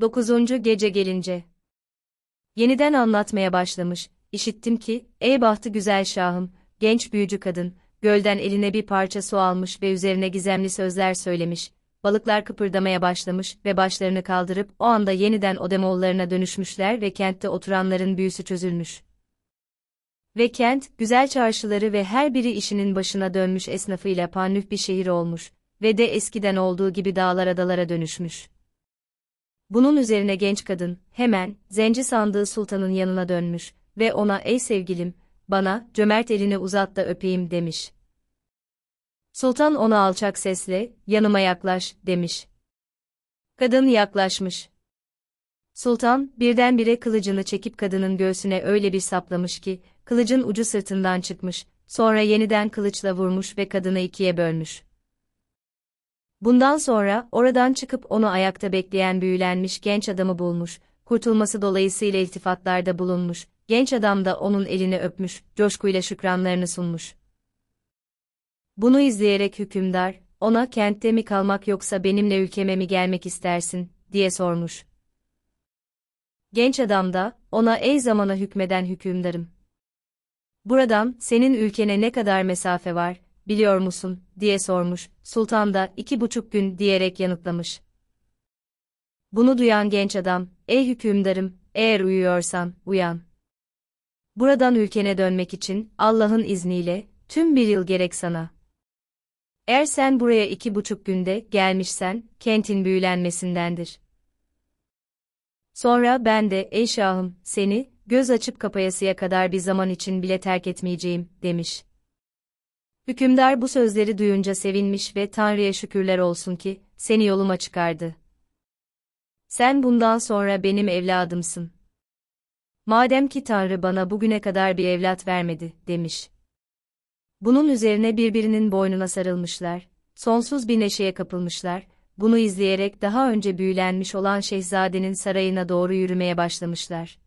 Dokuzuncu gece gelince. Yeniden anlatmaya başlamış, işittim ki, ey bahtı güzel şahım, genç büyücü kadın, gölden eline bir parça su almış ve üzerine gizemli sözler söylemiş, balıklar kıpırdamaya başlamış ve başlarını kaldırıp o anda yeniden odemollarına dönüşmüşler ve kentte oturanların büyüsü çözülmüş. Ve kent, güzel çarşıları ve her biri işinin başına dönmüş esnafıyla panlüf bir şehir olmuş ve de eskiden olduğu gibi dağlar adalara dönüşmüş. Bunun üzerine genç kadın, hemen, zenci sandığı sultanın yanına dönmüş ve ona ''Ey sevgilim, bana, cömert elini uzat da öpeyim.'' demiş. Sultan ona alçak sesle, ''Yanıma yaklaş.'' demiş. Kadın yaklaşmış. Sultan, birdenbire kılıcını çekip kadının göğsüne öyle bir saplamış ki, kılıcın ucu sırtından çıkmış, sonra yeniden kılıçla vurmuş ve kadını ikiye bölmüş. Bundan sonra oradan çıkıp onu ayakta bekleyen büyülenmiş genç adamı bulmuş, kurtulması dolayısıyla iltifatlarda bulunmuş, genç adam da onun elini öpmüş, coşkuyla şükranlarını sunmuş. Bunu izleyerek hükümdar, ona kentte mi kalmak yoksa benimle ülkeme mi gelmek istersin, diye sormuş. Genç adam da, ona ey zamana hükmeden hükümdarım. Buradan, senin ülkene ne kadar mesafe var, biliyor musun, diye sormuş, sultan da iki buçuk gün diyerek yanıtlamış. Bunu duyan genç adam, ey hükümdarım, eğer uyuyorsan, uyan. Buradan ülkene dönmek için, Allah'ın izniyle, tüm bir yıl gerek sana. Eğer sen buraya iki buçuk günde gelmişsen, kentin büyülenmesindendir. Sonra ben de, ey şahım, seni, göz açıp kapayasıya kadar bir zaman için bile terk etmeyeceğim, demiş. Hükümdar bu sözleri duyunca sevinmiş ve Tanrı'ya şükürler olsun ki, seni yoluma çıkardı. Sen bundan sonra benim evladımsın. Madem ki Tanrı bana bugüne kadar bir evlat vermedi, demiş. Bunun üzerine birbirinin boynuna sarılmışlar, sonsuz bir neşeye kapılmışlar, bunu izleyerek daha önce büyülenmiş olan şehzadenin sarayına doğru yürümeye başlamışlar.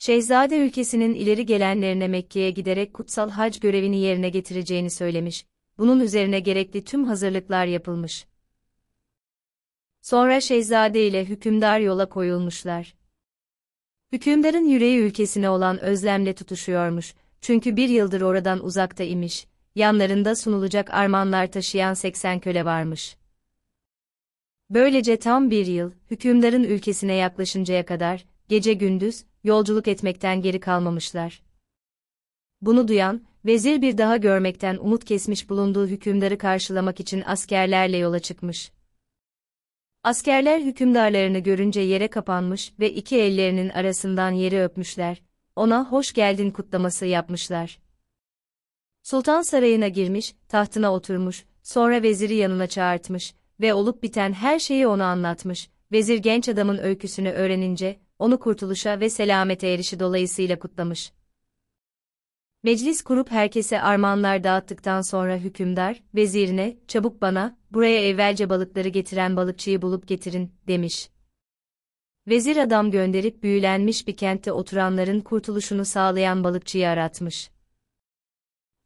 Şehzade ülkesinin ileri gelenlerine Mekke'ye giderek kutsal hac görevini yerine getireceğini söylemiş, bunun üzerine gerekli tüm hazırlıklar yapılmış. Sonra şehzade ile hükümdar yola koyulmuşlar. Hükümdarın yüreği ülkesine olan özlemle tutuşuyormuş, çünkü bir yıldır oradan uzakta imiş, yanlarında sunulacak armanlar taşıyan 80 köle varmış. Böylece tam bir yıl, hükümdarın ülkesine yaklaşıncaya kadar, gece gündüz, yolculuk etmekten geri kalmamışlar. Bunu duyan, vezir bir daha görmekten umut kesmiş bulunduğu hükümdarı karşılamak için askerlerle yola çıkmış. Askerler hükümdarlarını görünce yere kapanmış ve iki ellerinin arasından yeri öpmüşler, ona hoş geldin kutlaması yapmışlar. Sultan sarayına girmiş, tahtına oturmuş, sonra veziri yanına çağırtmış ve olup biten her şeyi ona anlatmış, vezir genç adamın öyküsünü öğrenince, onu kurtuluşa ve selamete erişi dolayısıyla kutlamış. Meclis kurup herkese armağanlar dağıttıktan sonra hükümdar, vezirine, çabuk bana, buraya evvelce balıkları getiren balıkçıyı bulup getirin, demiş. Vezir adam gönderip büyülenmiş bir kentte oturanların kurtuluşunu sağlayan balıkçıyı aratmış.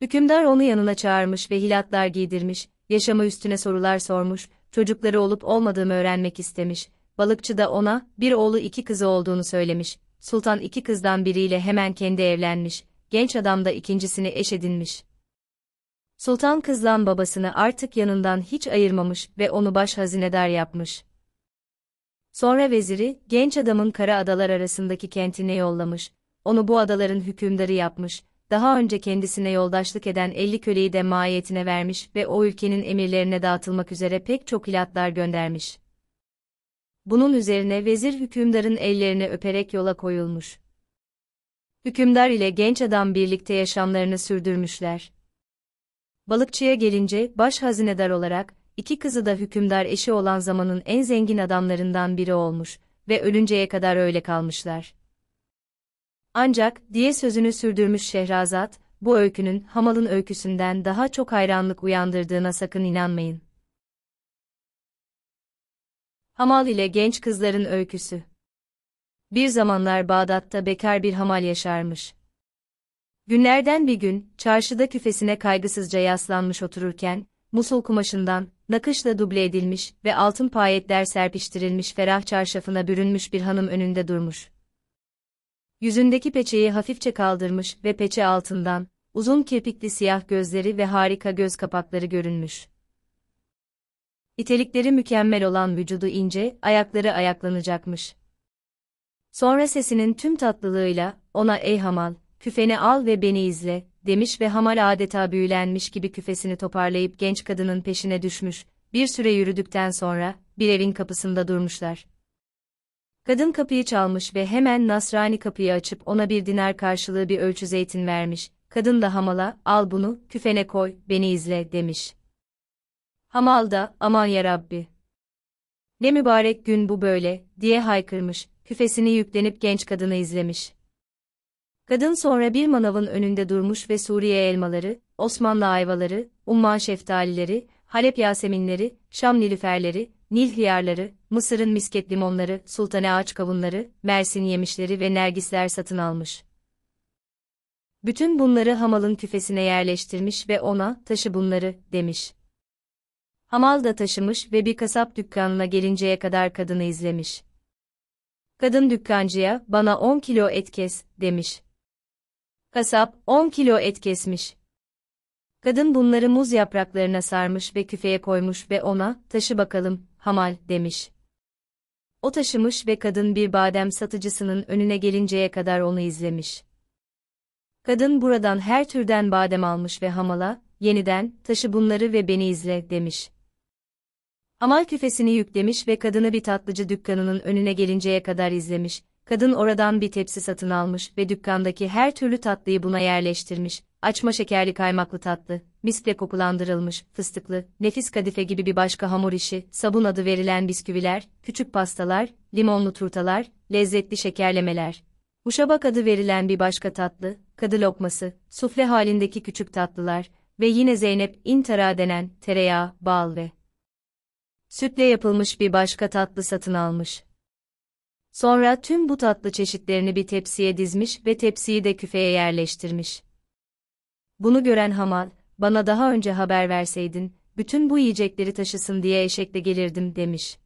Hükümdar onu yanına çağırmış ve hilatlar giydirmiş, yaşama üstüne sorular sormuş, çocukları olup olmadığımı öğrenmek istemiş, balıkçı da ona bir oğlu iki kızı olduğunu söylemiş. Sultan iki kızdan biriyle hemen kendi evlenmiş, genç adam da ikincisini eş edinmiş. Sultan kızlan babasını artık yanından hiç ayırmamış ve onu baş hazinedar yapmış. Sonra veziri, genç adamın kara adalar arasındaki kentine yollamış, onu bu adaların hükümdarı yapmış, daha önce kendisine yoldaşlık eden elli köleyi de maiyetine vermiş ve o ülkenin emirlerine dağıtılmak üzere pek çok ilatlar göndermiş. Bunun üzerine vezir hükümdarın ellerini öperek yola koyulmuş. Hükümdar ile genç adam birlikte yaşamlarını sürdürmüşler. Balıkçıya gelince baş hazinedar olarak iki kızı da hükümdar eşi olan zamanın en zengin adamlarından biri olmuş ve ölünceye kadar öyle kalmışlar. Ancak diye sözünü sürdürmüş Şehrazat, bu öykünün Hamal'ın öyküsünden daha çok hayranlık uyandırdığına sakın inanmayın. Hamal ile genç kızların öyküsü. Bir zamanlar Bağdat'ta bekar bir hamal yaşarmış. Günlerden bir gün, çarşıda küfesine kaygısızca yaslanmış otururken, musul kumaşından, nakışla duble edilmiş ve altın payetler serpiştirilmiş ferah çarşafına bürünmüş bir hanım önünde durmuş. Yüzündeki peçeyi hafifçe kaldırmış ve peçe altından, uzun kirpikli siyah gözleri ve harika göz kapakları görünmüş. İtelikleri mükemmel olan vücudu ince, ayakları ayaklanacakmış. Sonra sesinin tüm tatlılığıyla, ona ey hamal, küfeni al ve beni izle, demiş ve hamal adeta büyülenmiş gibi küfesini toparlayıp genç kadının peşine düşmüş, bir süre yürüdükten sonra, bir evin kapısında durmuşlar. Kadın kapıyı çalmış ve hemen Nasrani kapıyı açıp ona bir dinar karşılığı bir ölçü zeytin vermiş, kadın da hamala, al bunu, küfene koy, beni izle, demiş. Hamal da, aman ya Rabbi, Ne mübarek gün bu böyle, diye haykırmış, küfesini yüklenip genç kadını izlemiş. Kadın sonra bir manavın önünde durmuş ve Suriye elmaları, Osmanlı ayvaları, Umman şeftalileri, Halep yaseminleri, Şam nilüferleri, Nil hiyarları, Mısır'ın misket limonları, sultane ağaç kavunları, Mersin yemişleri ve nergisler satın almış. Bütün bunları hamalın küfesine yerleştirmiş ve ona, taşı bunları, demiş. Hamal da taşımış ve bir kasap dükkanına gelinceye kadar kadını izlemiş. Kadın dükkancıya, bana 10 kilo et kes, demiş. Kasap, 10 kilo et kesmiş. Kadın bunları muz yapraklarına sarmış ve küfeye koymuş ve ona, taşı bakalım, hamal, demiş. O taşımış ve kadın bir badem satıcısının önüne gelinceye kadar onu izlemiş. Kadın buradan her türden badem almış ve hamala, yeniden, taşı bunları ve beni izle, demiş. Amal küfesini yüklemiş ve kadını bir tatlıcı dükkanının önüne gelinceye kadar izlemiş, kadın oradan bir tepsi satın almış ve dükkandaki her türlü tatlıyı buna yerleştirmiş, açma şekerli kaymaklı tatlı, misle kokulandırılmış, fıstıklı, nefis kadife gibi bir başka hamur işi, sabun adı verilen bisküviler, küçük pastalar, limonlu turtalar, lezzetli şekerlemeler. Muşabak adı verilen bir başka tatlı, kadı lokması, sufle halindeki küçük tatlılar ve yine Zeynep intara denen tereyağı, bal ve sütle yapılmış bir başka tatlı satın almış. Sonra tüm bu tatlı çeşitlerini bir tepsiye dizmiş ve tepsiyi de küfeye yerleştirmiş. Bunu gören hamal, bana daha önce haber verseydin, bütün bu yiyecekleri taşısın diye eşekle gelirdim demiş.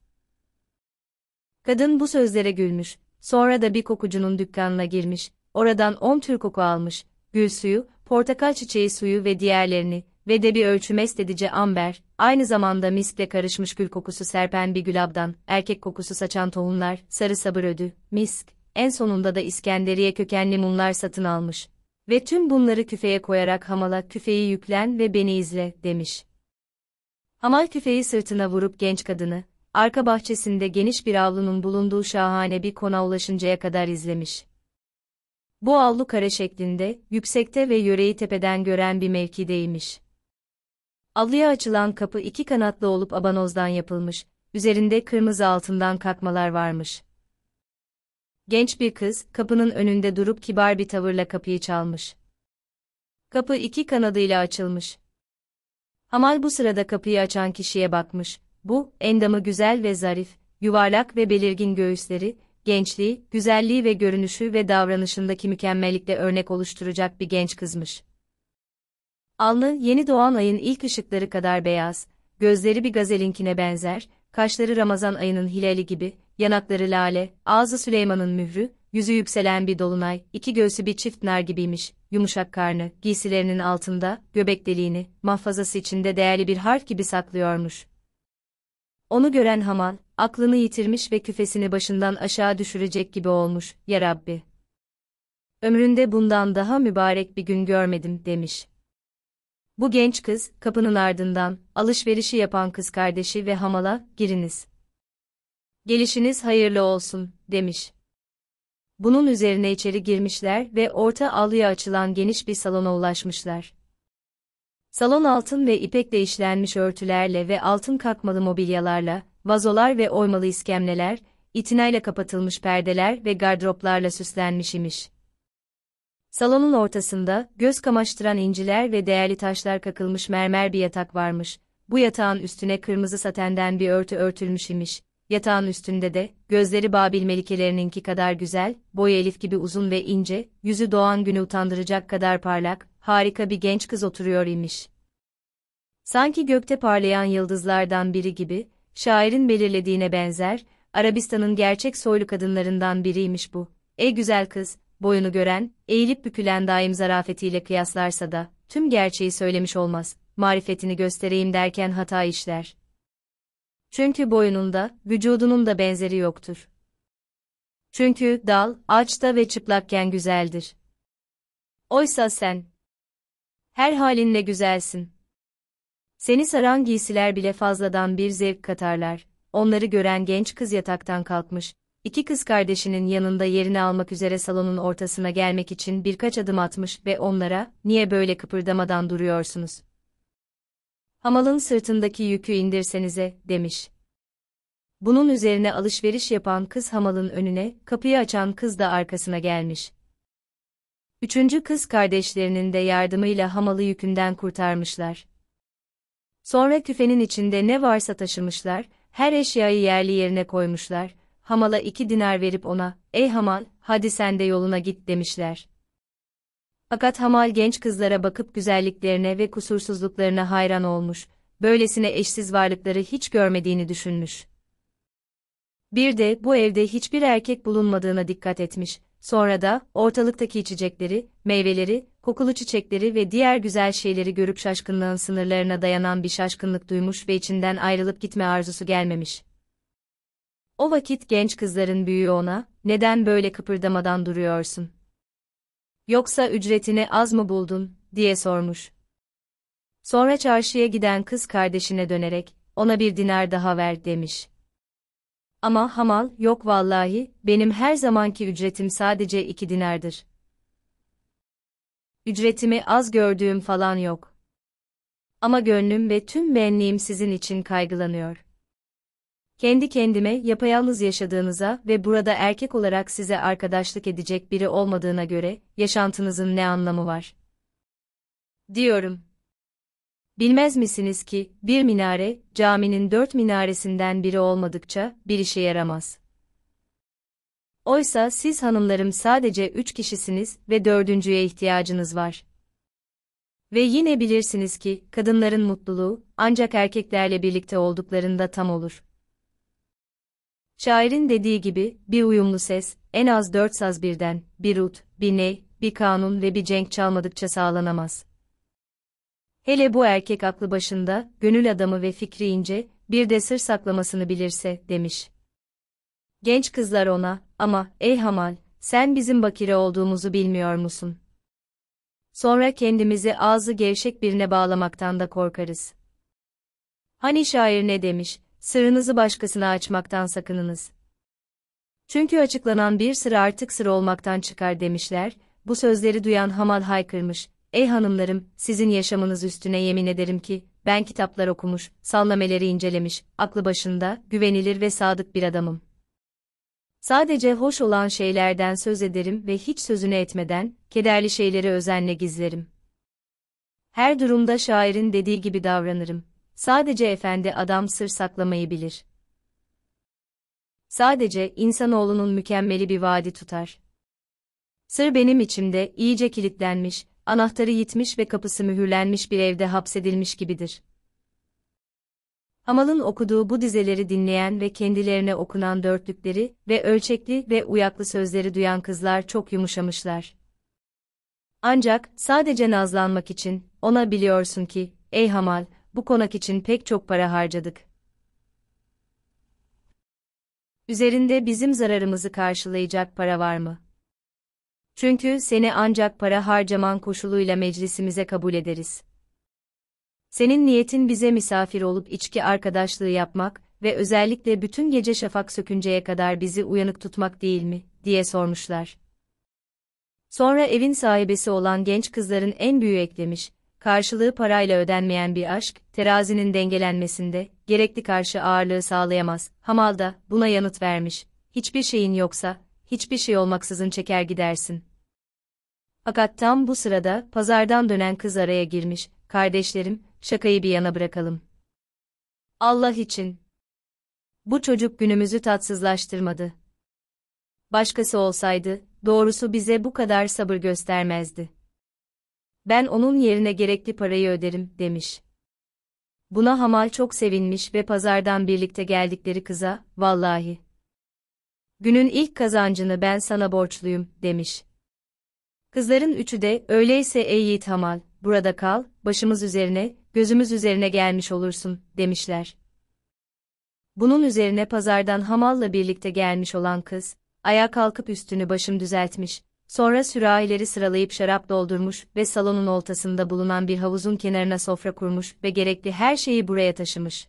Kadın bu sözlere gülmüş, sonra da bir kokucunun dükkanına girmiş, oradan on tür koku almış, gül suyu, portakal çiçeği suyu ve diğerlerini ve de bir ölçüm estedici amber, Aynı zamanda miskle karışmış gül kokusu serpen bir gülabdan, erkek kokusu saçan tohumlar, sarı sabır ödü, misk, en sonunda da İskenderiye kökenli mumlar satın almış. Ve tüm bunları küfeye koyarak hamala küfeyi yüklen ve beni izle demiş. Hamal küfeyi sırtına vurup genç kadını, arka bahçesinde geniş bir avlunun bulunduğu şahane bir kona ulaşıncaya kadar izlemiş. Bu avlu kare şeklinde, yüksekte ve yöreyi tepeden gören bir mevkideymiş. Avluya açılan kapı iki kanatlı olup abanozdan yapılmış, üzerinde kırmızı altından kalkmalar varmış. Genç bir kız, kapının önünde durup kibar bir tavırla kapıyı çalmış. Kapı iki kanadıyla açılmış. Hamal bu sırada kapıyı açan kişiye bakmış. Bu, endamı güzel ve zarif, yuvarlak ve belirgin göğüsleri, gençliği, güzelliği ve görünüşü ve davranışındaki mükemmellikle örnek oluşturacak bir genç kızmış. Alnı yeni doğan ayın ilk ışıkları kadar beyaz, gözleri bir gazelinkine benzer, kaşları Ramazan ayının hilali gibi, yanakları lale, ağzı Süleyman'ın mührü, yüzü yükselen bir dolunay, iki göğsü bir çift nar gibiymiş, yumuşak karnı, giysilerinin altında, göbek deliğini, mahfazası içinde değerli bir harf gibi saklıyormuş. Onu gören Haman, aklını yitirmiş ve küfesini başından aşağı düşürecek gibi olmuş, Ya Rabbi! Ömründe bundan daha mübarek bir gün görmedim, demiş. Bu genç kız, kapının ardından, alışverişi yapan kız kardeşi ve hamala, giriniz. Gelişiniz hayırlı olsun, demiş. Bunun üzerine içeri girmişler ve orta avluya açılan geniş bir salona ulaşmışlar. Salon altın ve ipekle işlenmiş örtülerle ve altın kakmalı mobilyalarla, vazolar ve oymalı iskemleler, itinayla kapatılmış perdeler ve gardıroplarla süslenmiş imiş. Salonun ortasında, göz kamaştıran inciler ve değerli taşlar kakılmış mermer bir yatak varmış. Bu yatağın üstüne kırmızı satenden bir örtü örtülmüş imiş. Yatağın üstünde de, gözleri Babil melikelerininki kadar güzel, boyu elif gibi uzun ve ince, yüzü doğan günü utandıracak kadar parlak, harika bir genç kız oturuyor imiş. Sanki gökte parlayan yıldızlardan biri gibi, şairin belirlediğine benzer, Arabistan'ın gerçek soylu kadınlarından biriymiş bu. Ey güzel kız, boyunu gören, eğilip bükülen daim zarafetiyle kıyaslarsa da, tüm gerçeği söylemiş olmaz, marifetini göstereyim derken hata işler. Çünkü boyunun da, vücudunun da benzeri yoktur. Çünkü dal, ağaçta ve çıplakken güzeldir. Oysa sen, her halinle güzelsin. Seni saran giysiler bile fazladan bir zevk katarlar. Onları gören genç kız yataktan kalkmış, İki kız kardeşinin yanında yerini almak üzere salonun ortasına gelmek için birkaç adım atmış ve onlara, niye böyle kıpırdamadan duruyorsunuz? Hamalın sırtındaki yükü indirsenize, demiş. Bunun üzerine alışveriş yapan kız hamalın önüne, kapıyı açan kız da arkasına gelmiş. Üçüncü kız kardeşlerinin de yardımıyla hamalı yükünden kurtarmışlar. Sonra küfenin içinde ne varsa taşımışlar, her eşyayı yerli yerine koymuşlar, hamala iki dinar verip ona, ey hamal, hadi sen de yoluna git demişler. Fakat hamal genç kızlara bakıp güzelliklerine ve kusursuzluklarına hayran olmuş, böylesine eşsiz varlıkları hiç görmediğini düşünmüş. Bir de bu evde hiçbir erkek bulunmadığına dikkat etmiş, sonra da ortalıktaki içecekleri, meyveleri, kokulu çiçekleri ve diğer güzel şeyleri görüp şaşkınlığın sınırlarına dayanan bir şaşkınlık duymuş ve içinden ayrılıp gitme arzusu gelmemiş. O vakit genç kızların büyüğü ona, neden böyle kıpırdamadan duruyorsun? Yoksa ücretini az mı buldun, diye sormuş. Sonra çarşıya giden kız kardeşine dönerek, ona bir dinar daha ver demiş. Ama hamal, yok vallahi, benim her zamanki ücretim sadece iki dinardır. Ücretimi az gördüğüm falan yok. Ama gönlüm ve tüm benliğim sizin için kaygılanıyor. Kendi kendime yapayalnız yaşadığınıza ve burada erkek olarak size arkadaşlık edecek biri olmadığına göre yaşantınızın ne anlamı var? Diyorum. Bilmez misiniz ki bir minare caminin dört minaresinden biri olmadıkça bir işe yaramaz. Oysa siz hanımlarım sadece üç kişisiniz ve dördüncüye ihtiyacınız var. Ve yine bilirsiniz ki kadınların mutluluğu ancak erkeklerle birlikte olduklarında tam olur. Şairin dediği gibi, bir uyumlu ses, en az dört saz birden, bir ut, bir ney, bir kanun ve bir cenk çalmadıkça sağlanamaz. Hele bu erkek aklı başında, gönül adamı ve fikri ince, bir de sır saklamasını bilirse, demiş. Genç kızlar ona, ama, ey hamal, sen bizim bakire olduğumuzu bilmiyor musun? Sonra kendimizi ağzı gevşek birine bağlamaktan da korkarız. Hani şair ne demiş, Sırrınızı başkasına açmaktan sakınınız. Çünkü açıklanan bir sır artık sır olmaktan çıkar demişler, bu sözleri duyan Hamal haykırmış, Ey hanımlarım, sizin yaşamınız üstüne yemin ederim ki, ben kitaplar okumuş, sallameleri incelemiş, aklı başında, güvenilir ve sadık bir adamım. Sadece hoş olan şeylerden söz ederim ve hiç sözünü etmeden, kederli şeyleri özenle gizlerim. Her durumda şairin dediği gibi davranırım. Sadece efendi adam sır saklamayı bilir. Sadece insanoğlunun mükemmeli bir vaadi tutar. Sır benim içimde iyice kilitlenmiş, anahtarı yitmiş ve kapısı mühürlenmiş bir evde hapsedilmiş gibidir. Hamal'ın okuduğu bu dizeleri dinleyen ve kendilerine okunan dörtlükleri ve ölçekli ve uyaklı sözleri duyan kızlar çok yumuşamışlar. Ancak sadece nazlanmak için, ona biliyorsun ki, ey Hamal, bu konak için pek çok para harcadık. Üzerinde bizim zararımızı karşılayacak para var mı? Çünkü seni ancak para harcaman koşuluyla meclisimize kabul ederiz. Senin niyetin bize misafir olup içki arkadaşlığı yapmak ve özellikle bütün gece şafak sökünceye kadar bizi uyanık tutmak değil mi, diye sormuşlar. Sonra evin sahibesi olan genç kızların en büyüğü eklemiş, karşılığı parayla ödenmeyen bir aşk, terazinin dengelenmesinde, gerekli karşı ağırlığı sağlayamaz. Hamal da, buna yanıt vermiş. Hiçbir şeyin yoksa, hiçbir şey olmaksızın çeker gidersin. Fakat tam bu sırada, pazardan dönen kız araya girmiş. Kardeşlerim, şakayı bir yana bırakalım. Allah için. Bu çocuk günümüzü tatsızlaştırmadı. Başkası olsaydı, doğrusu bize bu kadar sabır göstermezdi ben onun yerine gerekli parayı öderim, demiş. Buna Hamal çok sevinmiş ve pazardan birlikte geldikleri kıza, vallahi. Günün ilk kazancını ben sana borçluyum, demiş. Kızların üçü de, öyleyse ey yiğit Hamal, burada kal, başımız üzerine, gözümüz üzerine gelmiş olursun, demişler. Bunun üzerine pazardan Hamal'la birlikte gelmiş olan kız, ayağa kalkıp üstünü başım düzeltmiş, Sonra sürahileri sıralayıp şarap doldurmuş ve salonun oltasında bulunan bir havuzun kenarına sofra kurmuş ve gerekli her şeyi buraya taşımış.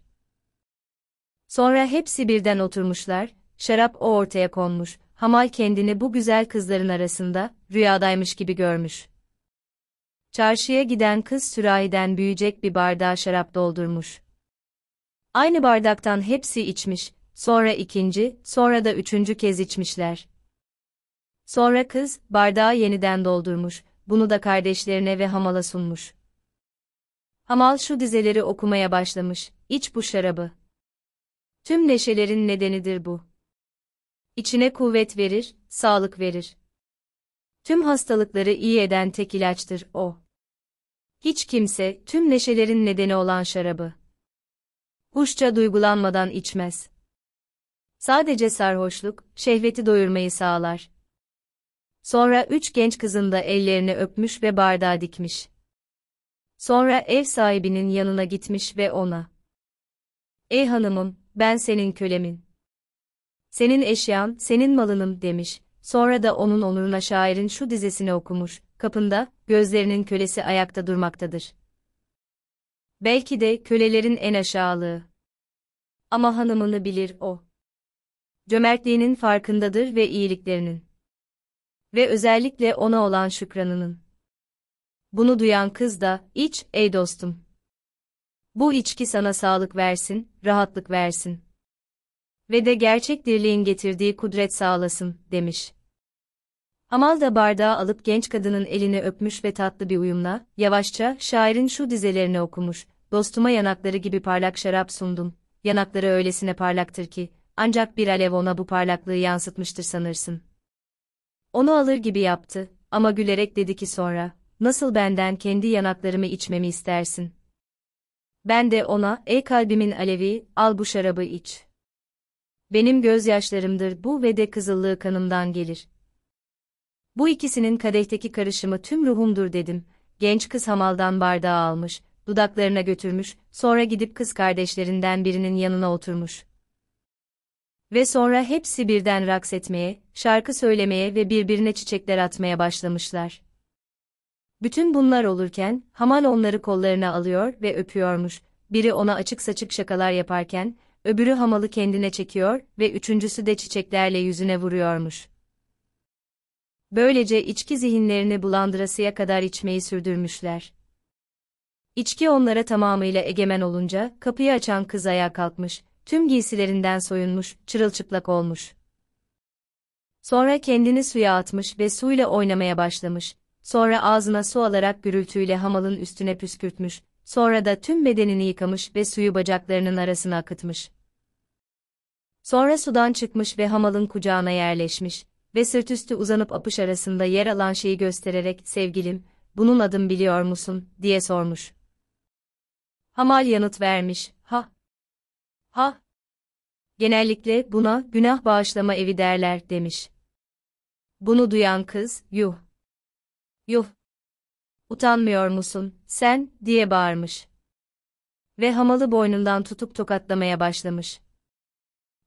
Sonra hepsi birden oturmuşlar, şarap o ortaya konmuş, Hamal kendini bu güzel kızların arasında, rüyadaymış gibi görmüş. Çarşıya giden kız sürahiden büyüyecek bir bardağa şarap doldurmuş. Aynı bardaktan hepsi içmiş, sonra ikinci, sonra da üçüncü kez içmişler. Sonra kız, bardağı yeniden doldurmuş, bunu da kardeşlerine ve hamala sunmuş. Hamal şu dizeleri okumaya başlamış, iç bu şarabı. Tüm neşelerin nedenidir bu. İçine kuvvet verir, sağlık verir. Tüm hastalıkları iyi eden tek ilaçtır o. Hiç kimse, tüm neşelerin nedeni olan şarabı. Huşça duygulanmadan içmez. Sadece sarhoşluk, şehveti doyurmayı sağlar. Sonra üç genç kızın da ellerini öpmüş ve bardağı dikmiş. Sonra ev sahibinin yanına gitmiş ve ona. Ey hanımım, ben senin kölemin. Senin eşyan, senin malınım demiş. Sonra da onun onuruna şairin şu dizesini okumuş. Kapında, gözlerinin kölesi ayakta durmaktadır. Belki de kölelerin en aşağılığı. Ama hanımını bilir o. Cömertliğinin farkındadır ve iyiliklerinin ve özellikle ona olan şükranının. Bunu duyan kız da, iç, ey dostum. Bu içki sana sağlık versin, rahatlık versin. Ve de gerçek dirliğin getirdiği kudret sağlasın, demiş. Amal da bardağı alıp genç kadının elini öpmüş ve tatlı bir uyumla, yavaşça şairin şu dizelerini okumuş, dostuma yanakları gibi parlak şarap sundum, yanakları öylesine parlaktır ki, ancak bir alev ona bu parlaklığı yansıtmıştır sanırsın. Onu alır gibi yaptı ama gülerek dedi ki sonra, nasıl benden kendi yanaklarımı içmemi istersin? Ben de ona, ey kalbimin alevi, al bu şarabı iç. Benim gözyaşlarımdır bu ve de kızıllığı kanımdan gelir. Bu ikisinin kadehteki karışımı tüm ruhumdur dedim. Genç kız hamaldan bardağı almış, dudaklarına götürmüş, sonra gidip kız kardeşlerinden birinin yanına oturmuş. Ve sonra hepsi birden raks etmeye, şarkı söylemeye ve birbirine çiçekler atmaya başlamışlar. Bütün bunlar olurken, Haman onları kollarına alıyor ve öpüyormuş, biri ona açık saçık şakalar yaparken, öbürü Hamal'ı kendine çekiyor ve üçüncüsü de çiçeklerle yüzüne vuruyormuş. Böylece içki zihinlerini bulandırasıya kadar içmeyi sürdürmüşler. İçki onlara tamamıyla egemen olunca, kapıyı açan kız ayağa kalkmış, tüm giysilerinden soyunmuş, çırılçıplak olmuş. Sonra kendini suya atmış ve suyla oynamaya başlamış, sonra ağzına su alarak gürültüyle hamalın üstüne püskürtmüş, sonra da tüm bedenini yıkamış ve suyu bacaklarının arasına akıtmış. Sonra sudan çıkmış ve hamalın kucağına yerleşmiş ve sırtüstü uzanıp apış arasında yer alan şeyi göstererek sevgilim, bunun adını biliyor musun diye sormuş. Hamal yanıt vermiş, Ha! Genellikle buna günah bağışlama evi derler demiş. Bunu duyan kız, yuh! Yuh! Utanmıyor musun, sen, diye bağırmış. Ve hamalı boynundan tutup tokatlamaya başlamış.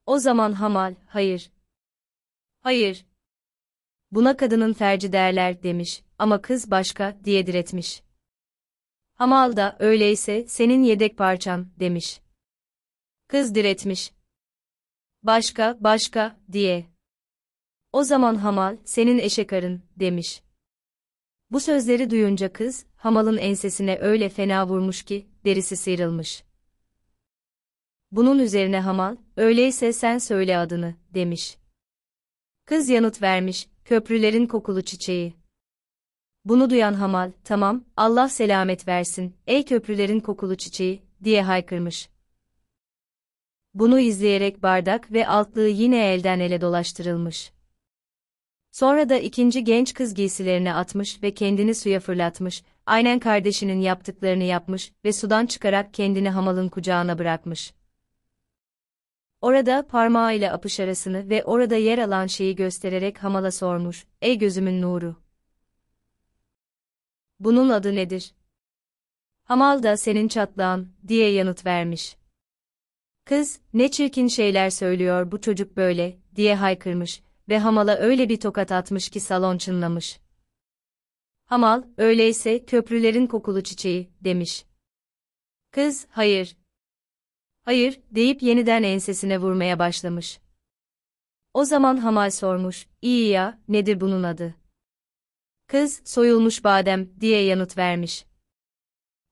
O zaman hamal, hayır. Hayır. Buna kadının ferci derler demiş ama kız başka diye diretmiş. Hamal da öyleyse senin yedek parçan demiş. Kız diretmiş. Başka, başka, diye. O zaman hamal, senin eşekarın, demiş. Bu sözleri duyunca kız, hamalın ensesine öyle fena vurmuş ki, derisi sıyrılmış. Bunun üzerine hamal, öyleyse sen söyle adını, demiş. Kız yanıt vermiş, köprülerin kokulu çiçeği. Bunu duyan hamal, tamam, Allah selamet versin, ey köprülerin kokulu çiçeği, diye haykırmış. Bunu izleyerek bardak ve altlığı yine elden ele dolaştırılmış. Sonra da ikinci genç kız giysilerini atmış ve kendini suya fırlatmış, aynen kardeşinin yaptıklarını yapmış ve sudan çıkarak kendini hamalın kucağına bırakmış. Orada parmağıyla apış arasını ve orada yer alan şeyi göstererek hamala sormuş, ''Ey gözümün nuru! Bunun adı nedir?'' Hamal da senin çatlağın, diye yanıt vermiş. Kız, ne çirkin şeyler söylüyor bu çocuk böyle, diye haykırmış ve Hamal'a öyle bir tokat atmış ki salon çınlamış. Hamal, öyleyse köprülerin kokulu çiçeği, demiş. Kız, hayır. Hayır, deyip yeniden ensesine vurmaya başlamış. O zaman Hamal sormuş, iyi ya, nedir bunun adı? Kız, soyulmuş badem, diye yanıt vermiş.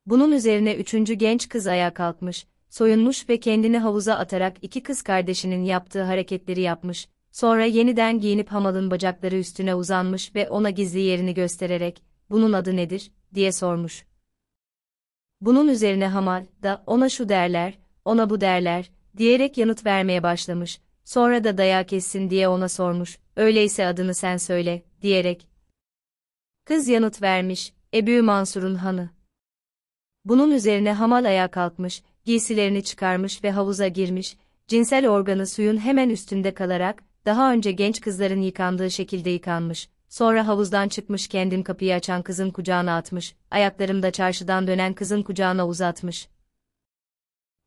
Bunun üzerine üçüncü genç kız ayağa kalkmış soyunmuş ve kendini havuza atarak iki kız kardeşinin yaptığı hareketleri yapmış, sonra yeniden giyinip hamalın bacakları üstüne uzanmış ve ona gizli yerini göstererek, bunun adı nedir, diye sormuş. Bunun üzerine hamal da ona şu derler, ona bu derler, diyerek yanıt vermeye başlamış, sonra da daya kessin diye ona sormuş, öyleyse adını sen söyle, diyerek. Kız yanıt vermiş, Ebu Mansur'un hanı. Bunun üzerine Hamal ayağa kalkmış, giysilerini çıkarmış ve havuza girmiş, cinsel organı suyun hemen üstünde kalarak, daha önce genç kızların yıkandığı şekilde yıkanmış, sonra havuzdan çıkmış kendim kapıyı açan kızın kucağına atmış, ayaklarımda çarşıdan dönen kızın kucağına uzatmış.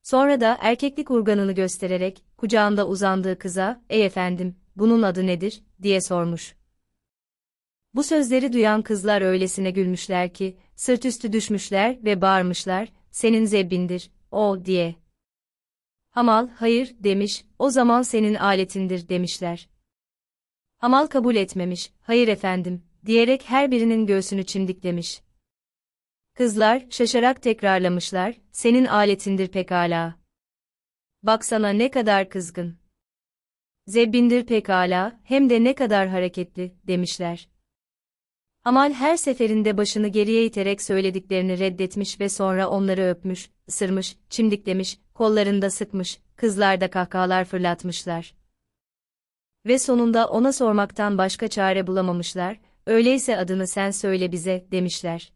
Sonra da erkeklik organını göstererek, kucağında uzandığı kıza, ''Ey efendim, bunun adı nedir?'' diye sormuş. Bu sözleri duyan kızlar öylesine gülmüşler ki, sırt üstü düşmüşler ve bağırmışlar, ''Senin zebbindir, o diye. Hamal, hayır, demiş, o zaman senin aletindir, demişler. Hamal kabul etmemiş, hayır efendim, diyerek her birinin göğsünü çimdiklemiş. Kızlar, şaşarak tekrarlamışlar, senin aletindir pekala. Baksana ne kadar kızgın. Zebbindir pekala, hem de ne kadar hareketli, demişler. Amal her seferinde başını geriye iterek söylediklerini reddetmiş ve sonra onları öpmüş, ısırmış, çimdiklemiş, kollarında sıkmış, Kızlar da kahkahalar fırlatmışlar. Ve sonunda ona sormaktan başka çare bulamamışlar, öyleyse adını sen söyle bize, demişler.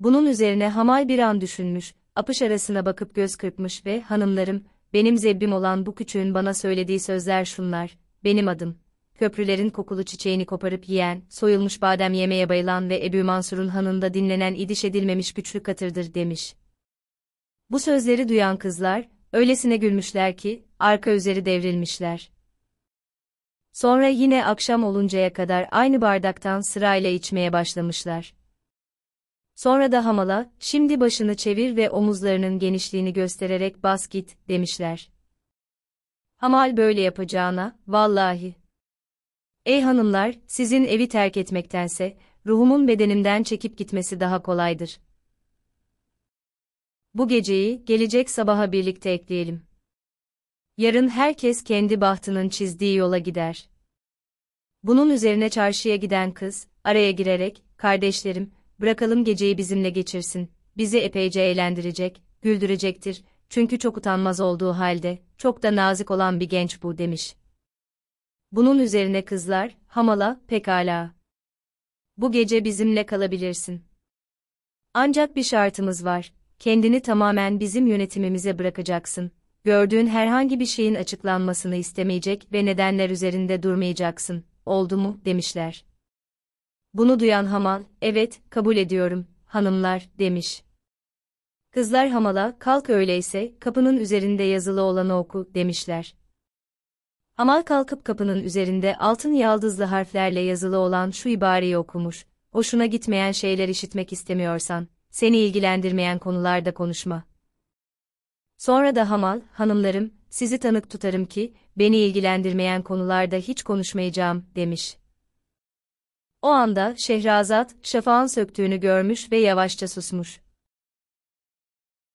Bunun üzerine Hamal bir an düşünmüş, apış arasına bakıp göz kırpmış ve hanımlarım, benim zebbim olan bu küçüğün bana söylediği sözler şunlar, benim adım köprülerin kokulu çiçeğini koparıp yiyen, soyulmuş badem yemeye bayılan ve Ebu Mansur'un hanında dinlenen idiş edilmemiş güçlü katırdır demiş. Bu sözleri duyan kızlar, öylesine gülmüşler ki, arka üzeri devrilmişler. Sonra yine akşam oluncaya kadar aynı bardaktan sırayla içmeye başlamışlar. Sonra da hamala, şimdi başını çevir ve omuzlarının genişliğini göstererek bas git, demişler. Hamal böyle yapacağına, vallahi, Ey hanımlar, sizin evi terk etmektense, ruhumun bedenimden çekip gitmesi daha kolaydır. Bu geceyi, gelecek sabaha birlikte ekleyelim. Yarın herkes kendi bahtının çizdiği yola gider. Bunun üzerine çarşıya giden kız, araya girerek, kardeşlerim, bırakalım geceyi bizimle geçirsin, bizi epeyce eğlendirecek, güldürecektir, çünkü çok utanmaz olduğu halde, çok da nazik olan bir genç bu demiş. Bunun üzerine kızlar, hamala, pekala. Bu gece bizimle kalabilirsin. Ancak bir şartımız var, kendini tamamen bizim yönetimimize bırakacaksın. Gördüğün herhangi bir şeyin açıklanmasını istemeyecek ve nedenler üzerinde durmayacaksın, oldu mu, demişler. Bunu duyan hamal, evet, kabul ediyorum, hanımlar, demiş. Kızlar hamala, kalk öyleyse, kapının üzerinde yazılı olanı oku, demişler. Amal kalkıp kapının üzerinde altın yaldızlı harflerle yazılı olan şu ibareyi okumuş, hoşuna gitmeyen şeyler işitmek istemiyorsan, seni ilgilendirmeyen konularda konuşma. Sonra da Hamal, hanımlarım, sizi tanık tutarım ki, beni ilgilendirmeyen konularda hiç konuşmayacağım, demiş. O anda Şehrazat, şafağın söktüğünü görmüş ve yavaşça susmuş.